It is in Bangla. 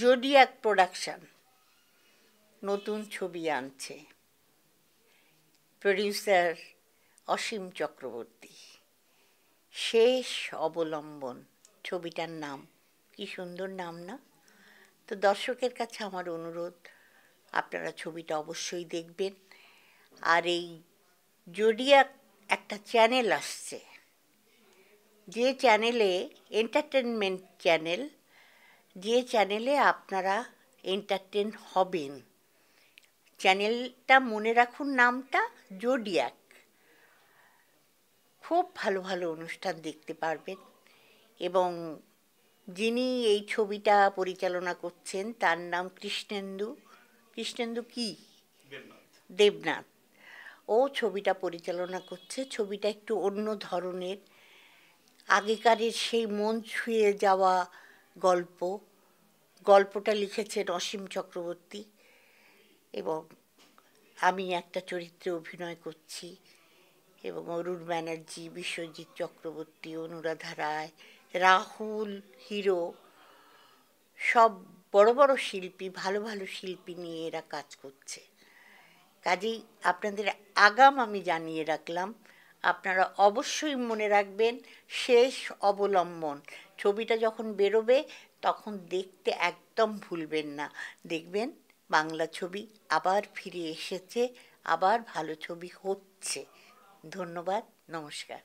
জোডিয়াক প্রোডাকশান নতুন ছবি আনছে প্রডিউসার অসীম চক্রবর্তী শেষ অবলম্বন ছবিটার নাম কি সুন্দর নাম না তো দর্শকের কাছে আমার অনুরোধ আপনারা ছবিটা অবশ্যই দেখবেন আর এই জোডিয়াক একটা চ্যানেল আসছে যে চ্যানেলে এন্টারটেনমেন্ট চ্যানেল যে চ্যানেলে আপনারা এন্টারটেন হবেন চ্যানেলটা মনে রাখুন নামটা জোডিয়াক খুব ভালো ভালো অনুষ্ঠান দেখতে পারবেন এবং যিনি এই ছবিটা পরিচালনা করছেন তার নাম কৃষ্ণেন্দু কৃষ্ণেন্দু কি দেবনাথ ও ছবিটা পরিচালনা করছে ছবিটা একটু অন্য ধরনের আগেকারের সেই মন ছুঁয়ে যাওয়া গল্প গল্পটা লিখেছেন অসীম চক্রবর্তী এবং আমি একটা চরিত্রে অভিনয় করছি এবং অরুণ ব্যানার্জি বিশ্বজিৎ চক্রবর্তী অনুরাধা রায় রাহুল হিরো সব বড় বড় শিল্পী ভালো ভালো শিল্পী নিয়ে এরা কাজ করছে কাজেই আপনাদের আগাম আমি জানিয়ে রাখলাম আপনারা অবশ্যই মনে রাখবেন শেষ অবলম্বন ছবিটা যখন বেরোবে তখন দেখতে একদম ভুলবেন না দেখবেন বাংলা ছবি আবার ফিরে এসেছে আবার ভালো ছবি হচ্ছে ধন্যবাদ নমস্কার